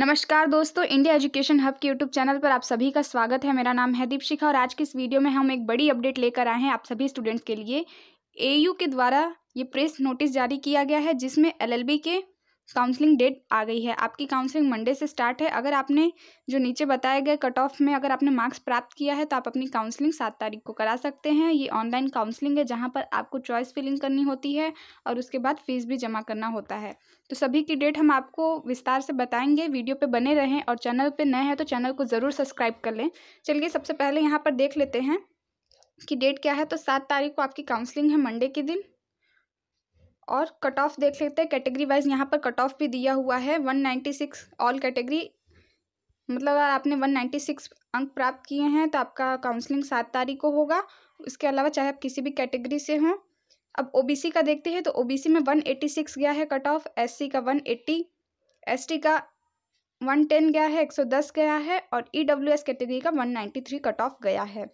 नमस्कार दोस्तों India Education Hub के यूट्यूब चैनल पर आप सभी का स्वागत है मेरा नाम है दीपशिखा और आज की इस वीडियो में हम एक बड़ी अपडेट लेकर आए हैं आप सभी स्टूडेंट्स के लिए एयू के द्वारा ये प्रेस नोटिस जारी किया गया है जिसमें एलएलबी के काउंसलिंग डेट आ गई है आपकी काउंसलिंग मंडे से स्टार्ट है अगर आपने जो नीचे बताए गए कट ऑफ में अगर आपने मार्क्स प्राप्त किया है तो आप अपनी काउंसलिंग सात तारीख को करा सकते हैं ये ऑनलाइन काउंसलिंग है जहाँ पर आपको चॉइस फिलिंग करनी होती है और उसके बाद फ़ीस भी जमा करना होता है तो सभी की डेट हम आपको विस्तार से बताएंगे वीडियो पर बने रहें और चैनल पर नए हैं तो चैनल को ज़रूर सब्सक्राइब कर लें चलिए सबसे पहले यहाँ पर देख लेते हैं कि डेट क्या है तो सात तारीख को आपकी काउंसलिंग है मंडे के दिन और कट ऑफ देख लेते हैं कैटेगरी वाइज यहाँ पर कट ऑफ भी दिया हुआ है one ninety six all category मतलब आपने वन नाइन्टी सिक्स अंक प्राप्त किए हैं तो आपका काउंसलिंग सात तारीख को होगा इसके अलावा चाहे आप किसी भी कैटेगरी से हों अब ओबीसी का देखते हैं तो ओबीसी में वन एट्टी सिक्स गया है कट ऑफ एस का वन एट्टी एसटी का वन टेन गया है एक सौ दस गया है और ई डब्ल्यू एस कैटेगरी का one ninety three cut off गया है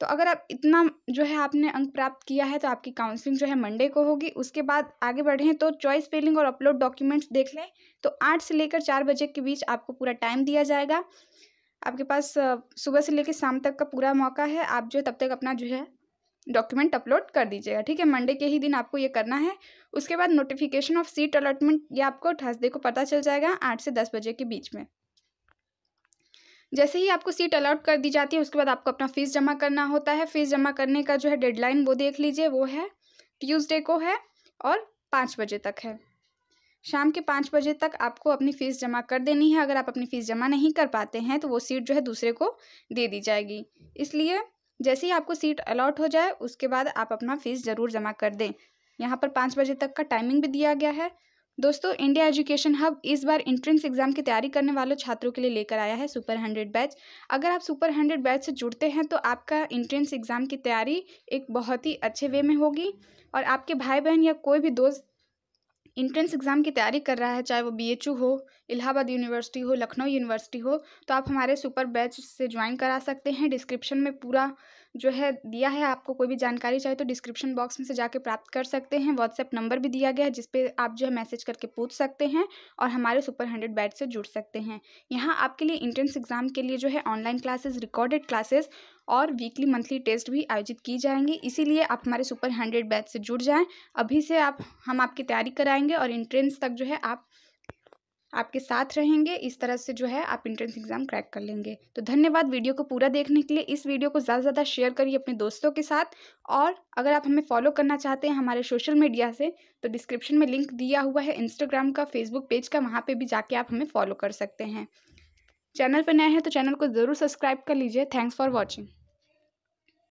तो अगर आप इतना जो है आपने अंक प्राप्त किया है तो आपकी काउंसलिंग जो है मंडे को होगी उसके बाद आगे बढ़ें तो चॉइस फिलिंग और अपलोड डॉक्यूमेंट्स देख लें तो आठ से लेकर चार बजे के बीच आपको पूरा टाइम दिया जाएगा आपके पास सुबह से लेकर शाम तक का पूरा मौका है आप जो तब तक अपना जो है डॉक्यूमेंट अपलोड कर दीजिएगा ठीक है मंडे के ही दिन आपको ये करना है उसके बाद नोटिफिकेशन ऑफ सीट अलॉटमेंट ये आपको थर्सडे को पता चल जाएगा आठ से दस बजे के बीच में जैसे ही आपको सीट अलाउट कर दी जाती है उसके बाद आपको अपना फ़ीस जमा करना होता है फ़ीस जमा करने का जो है डेडलाइन वो देख लीजिए वो है ट्यूसडे को है और पाँच बजे तक है शाम के पाँच बजे तक आपको अपनी फ़ीस जमा कर देनी है अगर आप अपनी फ़ीस जमा नहीं कर पाते हैं तो वो सीट जो है दूसरे को दे दी जाएगी इसलिए जैसे ही आपको सीट अलाउट हो जाए उसके बाद आप अपना फ़ीस ज़रूर जमा कर दें यहाँ पर पाँच बजे तक का टाइमिंग भी दिया गया है दोस्तों इंडिया एजुकेशन हब इस बार इंट्रेंस एग्जाम की तैयारी करने वालों छात्रों के लिए लेकर आया है सुपर हंड्रेड बैच अगर आप सुपर हंड्रेड बैच से जुड़ते हैं तो आपका इंट्रेंस एग्जाम की तैयारी एक बहुत ही अच्छे वे में होगी और आपके भाई बहन या कोई भी दोस्त इंट्रेंस एग्ज़ाम की तैयारी कर रहा है चाहे वो बी हो इलाहाबाद यूनिवर्सिटी हो लखनऊ यूनिवर्सिटी हो तो आप हमारे सुपर बैच से ज्वाइन करा सकते हैं डिस्क्रिप्शन में पूरा जो है दिया है आपको कोई भी जानकारी चाहिए तो डिस्क्रिप्शन बॉक्स में से जाके प्राप्त कर सकते हैं व्हाट्सएप नंबर भी दिया गया है जिसपे आप जो है मैसेज करके पूछ सकते हैं और हमारे सुपर हंड्रेड बैच से जुड़ सकते हैं यहाँ आपके लिए इंट्रेंस एग्जाम के लिए जो है ऑनलाइन क्लासेस रिकॉर्डेड क्लासेस और वीकली मंथली टेस्ट भी आयोजित की जाएंगे इसीलिए आप हमारे सुपर हंड्रेड बैच से जुड़ जाएं अभी से आप हम आपकी तैयारी कराएंगे और इंट्रेंस तक जो है आप आपके साथ रहेंगे इस तरह से जो है आप इंट्रेंस एग्ज़ाम क्रैक कर लेंगे तो धन्यवाद वीडियो को पूरा देखने के लिए इस वीडियो को ज़्यादा से ज़्यादा शेयर करिए अपने दोस्तों के साथ और अगर आप हमें फॉलो करना चाहते हैं हमारे सोशल मीडिया से तो डिस्क्रिप्शन में लिंक दिया हुआ है इंस्टाग्राम का फेसबुक पेज का वहाँ पर भी जाके आप हमें फॉलो कर सकते हैं चैनल पर नए हैं तो चैनल को ज़रूर सब्सक्राइब कर लीजिए थैंक्स फॉर वॉचिंग